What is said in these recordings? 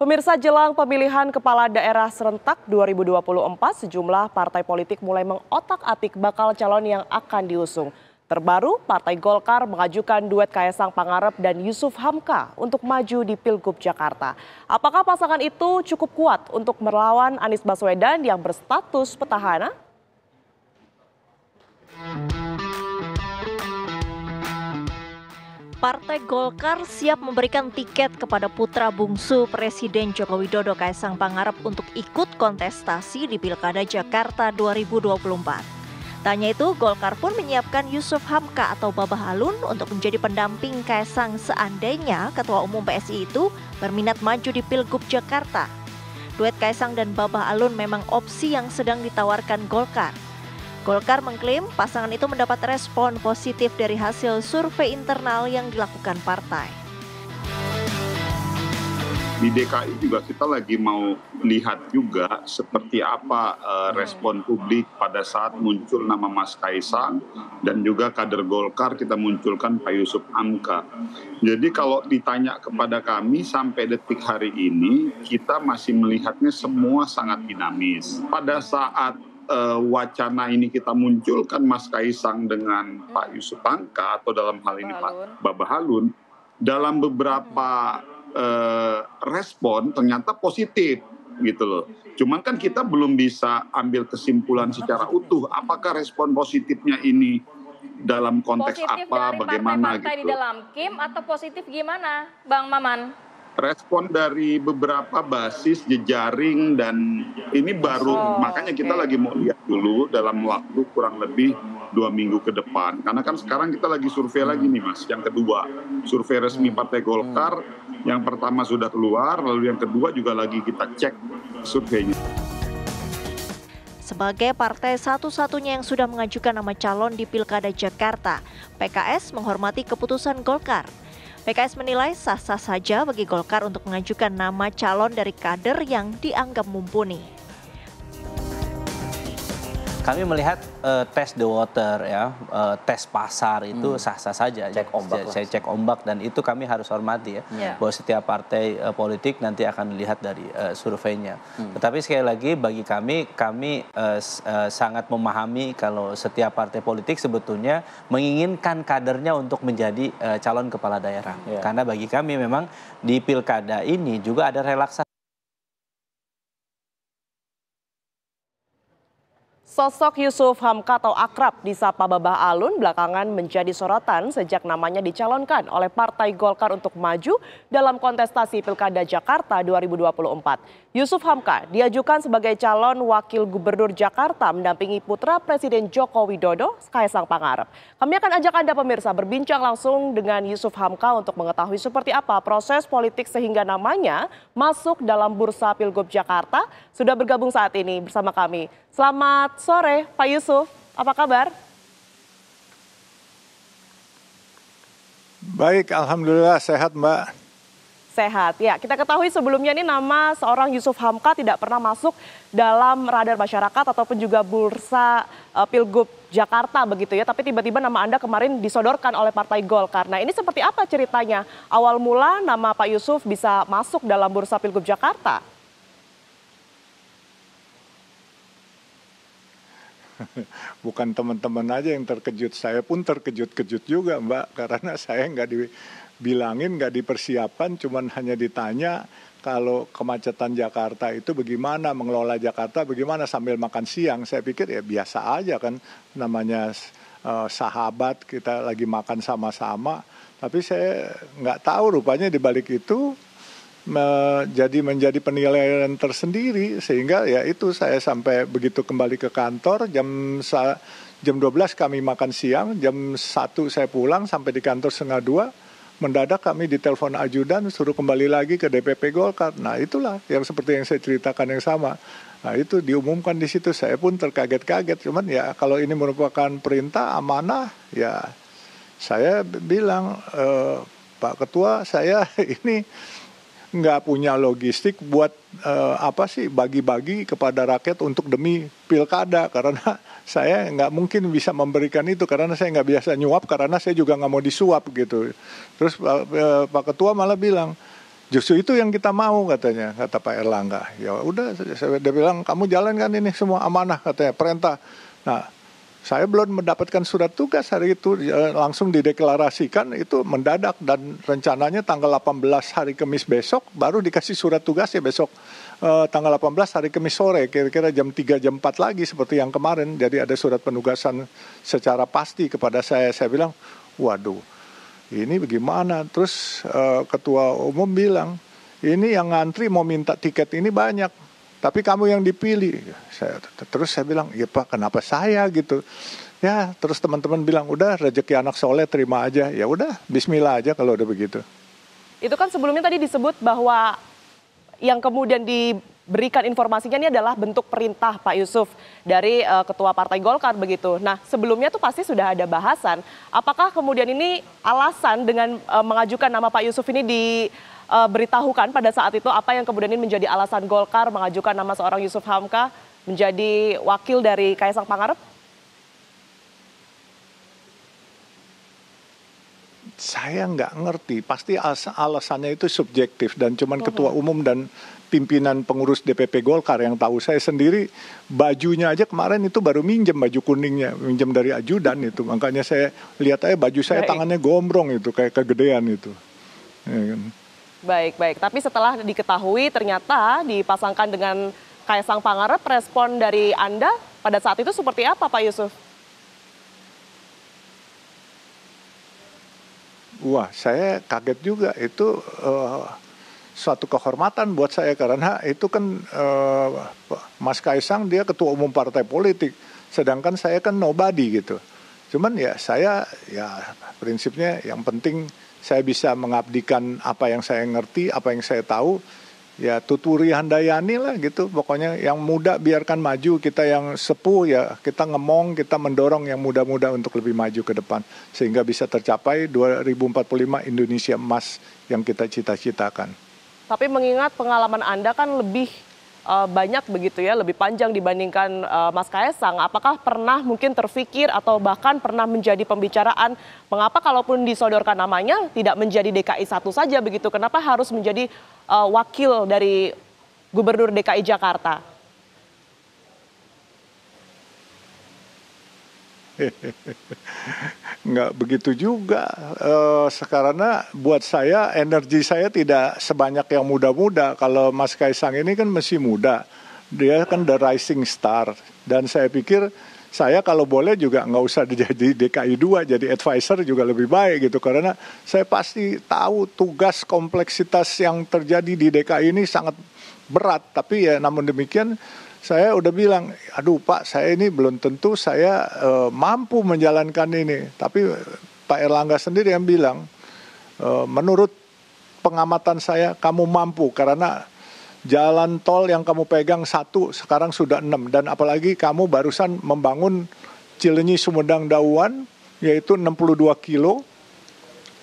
Pemirsa jelang pemilihan kepala daerah serentak 2024, sejumlah partai politik mulai mengotak-atik bakal calon yang akan diusung. Terbaru, Partai Golkar mengajukan duet Kaisang Pangarep dan Yusuf Hamka untuk maju di Pilgub Jakarta. Apakah pasangan itu cukup kuat untuk melawan Anies Baswedan yang berstatus petahana? Partai Golkar siap memberikan tiket kepada putra bungsu Presiden Joko Widodo Kaisang Pangarep untuk ikut kontestasi di Pilkada Jakarta 2024. Tanya itu, Golkar pun menyiapkan Yusuf Hamka atau Baba Halun untuk menjadi pendamping Kaisang seandainya Ketua Umum PSI itu berminat maju di Pilgub Jakarta. Duet Kaisang dan Baba Alun memang opsi yang sedang ditawarkan Golkar. Golkar mengklaim pasangan itu mendapat respon positif dari hasil survei internal yang dilakukan partai. Di DKI juga kita lagi mau lihat juga seperti apa uh, respon publik pada saat muncul nama Mas Kaisang dan juga kader Golkar kita munculkan Pak Yusuf Amka. Jadi kalau ditanya kepada kami sampai detik hari ini kita masih melihatnya semua sangat dinamis. Pada saat uh, wacana ini kita munculkan Mas Kaisang dengan hmm. Pak Yusuf Pangka atau dalam hal ini Pak Baba Halun dalam beberapa uh, respon ternyata positif gitu loh. Cuman kan kita belum bisa ambil kesimpulan secara utuh apakah respon positifnya ini dalam konteks positif apa, dari bagaimana partai -partai gitu. Positif di dalam Kim atau positif gimana, Bang Maman? respon dari beberapa basis jejaring dan ini baru oh, makanya kita okay. lagi mau lihat dulu dalam waktu kurang lebih dua minggu ke depan karena kan sekarang kita lagi survei lagi hmm. nih mas yang kedua survei resmi hmm. Partai Golkar hmm. yang pertama sudah keluar lalu yang kedua juga lagi kita cek surveinya. Sebagai partai satu-satunya yang sudah mengajukan nama calon di Pilkada Jakarta, PKS menghormati keputusan Golkar. PKS menilai sah-sah saja bagi Golkar untuk mengajukan nama calon dari kader yang dianggap mumpuni. Kami melihat uh, eh, tes the water ya, uh, eh, tes pasar itu hmm. sah-sah hmm. saja. Cek ombak. Saya cek ombak dan itu kami harus hormati ya, yeah. bahwa setiap partai uh, politik nanti akan dilihat dari uh, surveinya. Hmm. Tetapi sekali lagi bagi kami, kami uh, uh, sangat memahami kalau setiap partai politik sebetulnya menginginkan kadernya untuk menjadi uh, calon kepala daerah. Yeah. Karena bagi kami memang di pilkada ini juga ada relaksasi Sosok Yusuf Hamka atau akrab di Sapa Babah Alun belakangan menjadi sorotan sejak namanya dicalonkan oleh Partai Golkar untuk maju dalam kontestasi Pilkada Jakarta 2024. Yusuf Hamka diajukan sebagai calon wakil gubernur Jakarta mendampingi putra Presiden Joko Widodo, Kaisang Pangarep. Kami akan ajak Anda pemirsa berbincang langsung dengan Yusuf Hamka untuk mengetahui seperti apa proses politik sehingga namanya masuk dalam bursa Pilgub Jakarta. Sudah bergabung saat ini bersama kami Selamat sore Pak Yusuf, apa kabar? Baik, Alhamdulillah sehat Mbak. Sehat, ya kita ketahui sebelumnya ini nama seorang Yusuf Hamka tidak pernah masuk dalam radar masyarakat ataupun juga bursa uh, Pilgub Jakarta begitu ya. Tapi tiba-tiba nama Anda kemarin disodorkan oleh Partai Golkar. Nah ini seperti apa ceritanya? Awal mula nama Pak Yusuf bisa masuk dalam bursa Pilgub Jakarta? bukan teman-teman aja yang terkejut saya pun terkejut-kejut juga mbak karena saya nggak dibilangin nggak dipersiapkan cuman hanya ditanya kalau kemacetan Jakarta itu bagaimana mengelola Jakarta bagaimana sambil makan siang saya pikir ya biasa aja kan namanya eh, sahabat kita lagi makan sama-sama tapi saya nggak tahu rupanya di balik itu jadi menjadi penilaian tersendiri sehingga ya itu saya sampai begitu kembali ke kantor jam jam 12 kami makan siang jam 1 saya pulang sampai di kantor setengah dua mendadak kami ditelepon ajudan suruh kembali lagi ke DPP Golkar. Nah itulah yang seperti yang saya ceritakan yang sama. Nah itu diumumkan di situ saya pun terkaget-kaget. Cuman ya kalau ini merupakan perintah amanah ya saya bilang e, Pak Ketua saya ini nggak punya logistik buat uh, apa sih bagi-bagi kepada rakyat untuk demi pilkada karena saya nggak mungkin bisa memberikan itu karena saya nggak biasa nyuap karena saya juga nggak mau disuap gitu terus eh, eh pak ketua malah bilang justru itu yang kita mau katanya kata pak erlangga ya udah saya dia bilang kamu jalankan ini semua amanah katanya perintah nah saya belum mendapatkan surat tugas hari itu ya, langsung dideklarasikan itu mendadak dan rencananya tanggal 18 hari Kamis besok baru dikasih surat tugas ya besok eh, tanggal 18 hari Kamis sore kira-kira jam 3 jam 4 lagi seperti yang kemarin jadi ada surat penugasan secara pasti kepada saya saya bilang waduh ini bagaimana terus eh, ketua umum bilang ini yang ngantri mau minta tiket ini banyak tapi kamu yang dipilih saya, terus saya bilang ya pak kenapa saya gitu ya terus teman-teman bilang udah rezeki anak soleh terima aja ya udah Bismillah aja kalau udah begitu itu kan sebelumnya tadi disebut bahwa yang kemudian diberikan informasinya ini adalah bentuk perintah Pak Yusuf dari uh, ketua Partai Golkar begitu. Nah, sebelumnya tuh pasti sudah ada bahasan. Apakah kemudian ini alasan dengan uh, mengajukan nama Pak Yusuf ini di uh, beritahukan pada saat itu apa yang kemudian ini menjadi alasan Golkar mengajukan nama seorang Yusuf Hamka menjadi wakil dari Kaisang Pangarep? Saya nggak ngerti, pasti alas alasannya itu subjektif dan cuman ketua mhm. umum dan pimpinan pengurus DPP Golkar yang tahu saya sendiri bajunya aja kemarin itu baru minjem baju kuningnya minjem dari ajudan itu makanya saya lihat aja baju saya tangannya gombrong itu kayak kegedean itu ya kan? Baik, baik. Tapi setelah diketahui ternyata dipasangkan dengan Kaisang Pangarep, respon dari Anda pada saat itu seperti apa Pak Yusuf? Wah, saya kaget juga. Itu uh, suatu kehormatan buat saya karena itu kan uh, Mas Kaisang dia ketua umum partai politik, sedangkan saya kan nobody gitu. Cuman ya saya ya prinsipnya yang penting saya bisa mengabdikan apa yang saya ngerti, apa yang saya tahu. Ya tuturi handayani lah gitu. Pokoknya yang muda biarkan maju, kita yang sepuh ya kita ngemong, kita mendorong yang muda-muda untuk lebih maju ke depan. Sehingga bisa tercapai 2045 Indonesia emas yang kita cita-citakan. Tapi mengingat pengalaman Anda kan lebih uh, banyak begitu ya, lebih panjang dibandingkan uh, Mas Kaisang. Apakah pernah mungkin terfikir atau bahkan pernah menjadi pembicaraan mengapa kalaupun disodorkan namanya tidak menjadi DKI satu saja begitu? Kenapa harus menjadi uh, wakil dari Gubernur DKI Jakarta? nggak begitu juga e, eh, sekarang buat saya energi saya tidak sebanyak yang muda-muda kalau Mas Kaisang ini kan masih muda dia kan the rising star dan saya pikir saya kalau boleh juga nggak usah jadi DKI 2 jadi advisor juga lebih baik gitu karena saya pasti tahu tugas kompleksitas yang terjadi di DKI ini sangat berat tapi ya namun demikian saya udah bilang, aduh Pak, saya ini belum tentu saya e, mampu menjalankan ini. Tapi eh, Pak Erlangga sendiri yang bilang, e, menurut pengamatan saya, kamu mampu karena jalan tol yang kamu pegang satu sekarang sudah enam dan apalagi kamu barusan membangun Cilenyi Sumedang Dawuan, yaitu 62 kilo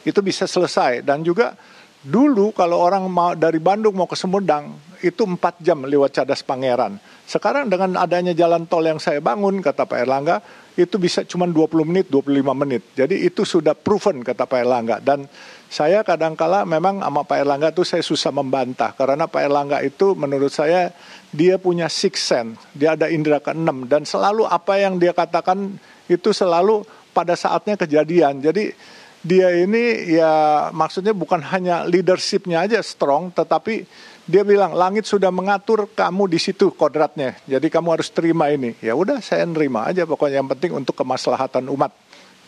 itu bisa selesai dan juga dulu kalau orang mau dari Bandung mau ke Sumedang itu empat jam lewat Cadas Pangeran. Sekarang dengan adanya jalan tol yang saya bangun, kata Pak Erlangga, itu bisa cuma 20 menit, 25 menit. Jadi itu sudah proven, kata Pak Erlangga. Dan saya kadangkala memang sama Pak Erlangga itu saya susah membantah. Karena Pak Erlangga itu menurut saya dia punya six sense. Dia ada indera keenam. Dan selalu apa yang dia katakan itu selalu pada saatnya kejadian. Jadi dia ini ya maksudnya bukan hanya leadershipnya aja strong, tetapi dia bilang langit sudah mengatur kamu di situ kodratnya. Jadi kamu harus terima ini. Ya udah saya nerima aja pokoknya yang penting untuk kemaslahatan umat.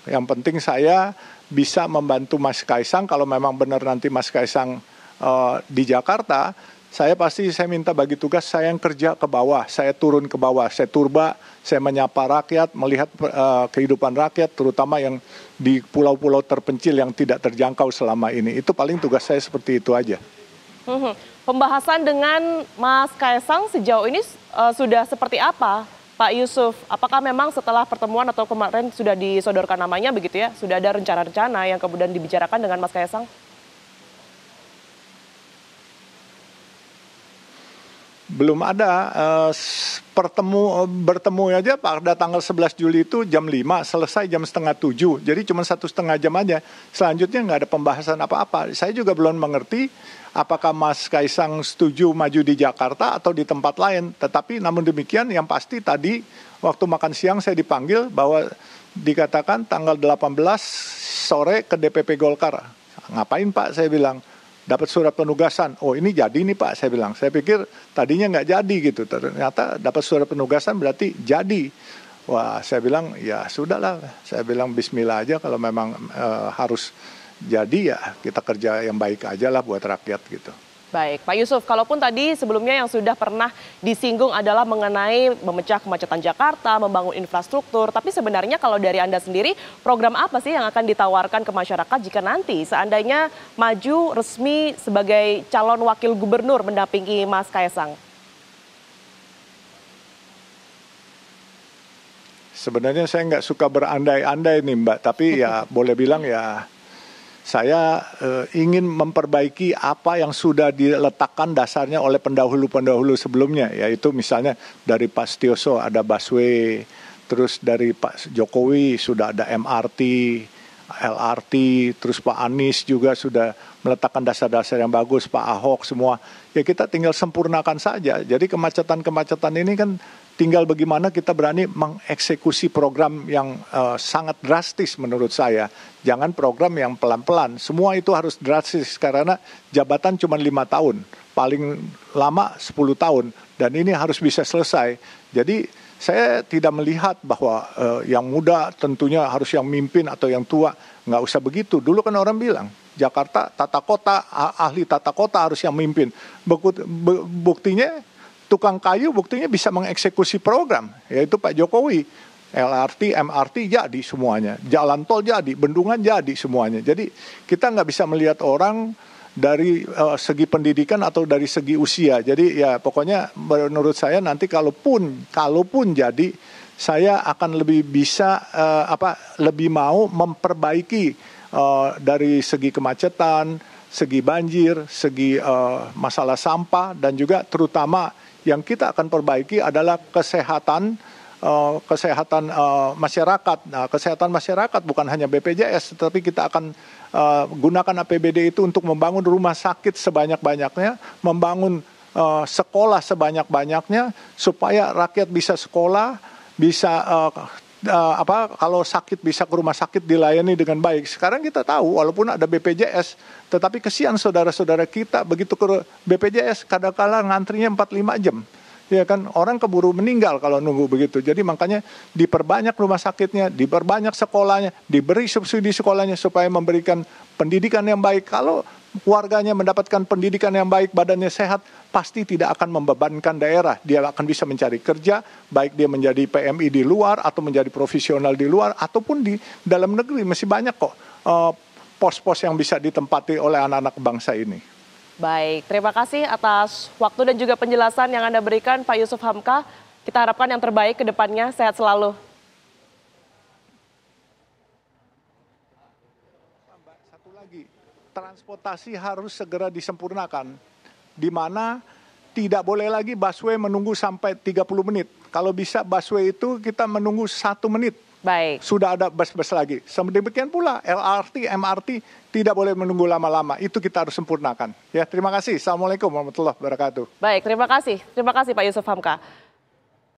Yang penting saya bisa membantu Mas Kaisang kalau memang benar nanti Mas Kaisang uh, di Jakarta, saya pasti saya minta bagi tugas saya yang kerja ke bawah, saya turun ke bawah, saya turba, saya menyapa rakyat, melihat uh, kehidupan rakyat, terutama yang di pulau-pulau terpencil yang tidak terjangkau selama ini. Itu paling tugas saya seperti itu aja. Mm Pembahasan dengan Mas Kaisang sejauh ini uh, sudah seperti apa, Pak Yusuf? Apakah memang setelah pertemuan atau kemarin sudah disodorkan namanya begitu ya? Sudah ada rencana-rencana yang kemudian dibicarakan dengan Mas Kaisang? belum ada eh, pertemu bertemu aja pak pada tanggal 11 Juli itu jam 5 selesai jam setengah 7 jadi cuma satu setengah jam aja selanjutnya nggak ada pembahasan apa-apa saya juga belum mengerti apakah Mas Kaisang setuju maju di Jakarta atau di tempat lain tetapi namun demikian yang pasti tadi waktu makan siang saya dipanggil bahwa dikatakan tanggal 18 sore ke DPP Golkar ngapain Pak saya bilang dapat surat penugasan. Oh ini jadi nih Pak, saya bilang. Saya pikir tadinya nggak jadi gitu. Ternyata dapat surat penugasan berarti jadi. Wah saya bilang ya sudahlah. Saya bilang Bismillah aja kalau memang e, harus jadi ya kita kerja yang baik aja lah buat rakyat gitu. Baik, Pak Yusuf, kalaupun tadi sebelumnya yang sudah pernah disinggung adalah mengenai memecah kemacetan Jakarta, membangun infrastruktur, tapi sebenarnya kalau dari Anda sendiri, program apa sih yang akan ditawarkan ke masyarakat jika nanti seandainya maju resmi sebagai calon wakil gubernur mendampingi Mas Kaisang? Sebenarnya saya nggak suka berandai-andai nih Mbak, tapi ya boleh bilang ya saya uh, ingin memperbaiki apa yang sudah diletakkan dasarnya oleh pendahulu-pendahulu sebelumnya yaitu misalnya dari Pak Stioso ada busway terus dari Pak Jokowi sudah ada MRT LRT terus Pak Anies juga sudah meletakkan dasar-dasar yang bagus Pak Ahok semua ya kita tinggal sempurnakan saja jadi kemacetan-kemacetan ini kan Tinggal bagaimana kita berani mengeksekusi program yang uh, sangat drastis menurut saya. Jangan program yang pelan-pelan. Semua itu harus drastis karena jabatan cuma lima tahun, paling lama 10 tahun, dan ini harus bisa selesai. Jadi saya tidak melihat bahwa uh, yang muda tentunya harus yang mimpin atau yang tua nggak usah begitu. Dulu kan orang bilang Jakarta tata kota ahli tata kota harus yang mimpin. Buktinya tukang kayu buktinya bisa mengeksekusi program, yaitu Pak Jokowi. LRT, MRT jadi semuanya, jalan tol jadi, bendungan jadi semuanya. Jadi kita nggak bisa melihat orang dari uh, segi pendidikan atau dari segi usia. Jadi ya pokoknya menurut saya nanti kalaupun kalaupun jadi saya akan lebih bisa uh, apa lebih mau memperbaiki uh, dari segi kemacetan, segi banjir, segi uh, masalah sampah dan juga terutama yang kita akan perbaiki adalah kesehatan uh, kesehatan uh, masyarakat. Nah, kesehatan masyarakat bukan hanya BPJS, tetapi kita akan uh, gunakan APBD itu untuk membangun rumah sakit sebanyak-banyaknya, membangun uh, sekolah sebanyak-banyaknya, supaya rakyat bisa sekolah, bisa uh, uh, apa kalau sakit bisa ke rumah sakit dilayani dengan baik. Sekarang kita tahu walaupun ada BPJS, tetapi kesian saudara-saudara kita begitu ke BPJS kadang-kala ngantrinya 45 jam. Ya kan orang keburu meninggal kalau nunggu begitu. Jadi makanya diperbanyak rumah sakitnya, diperbanyak sekolahnya, diberi subsidi sekolahnya supaya memberikan pendidikan yang baik. Kalau warganya mendapatkan pendidikan yang baik, badannya sehat, pasti tidak akan membebankan daerah. Dia akan bisa mencari kerja, baik dia menjadi PMI di luar atau menjadi profesional di luar ataupun di dalam negeri masih banyak kok pos eh, pos-pos yang bisa ditempati oleh anak-anak bangsa ini. Baik, terima kasih atas waktu dan juga penjelasan yang Anda berikan Pak Yusuf Hamka. Kita harapkan yang terbaik ke depannya, sehat selalu. Satu lagi, transportasi harus segera disempurnakan, di mana tidak boleh lagi busway menunggu sampai 30 menit. Kalau bisa busway itu kita menunggu satu menit. Baik. Sudah ada bus-bus lagi. Demikian pula LRT, MRT tidak boleh menunggu lama-lama. Itu kita harus sempurnakan. Ya, terima kasih. Assalamualaikum warahmatullahi wabarakatuh. Baik, terima kasih. Terima kasih Pak Yusuf Hamka.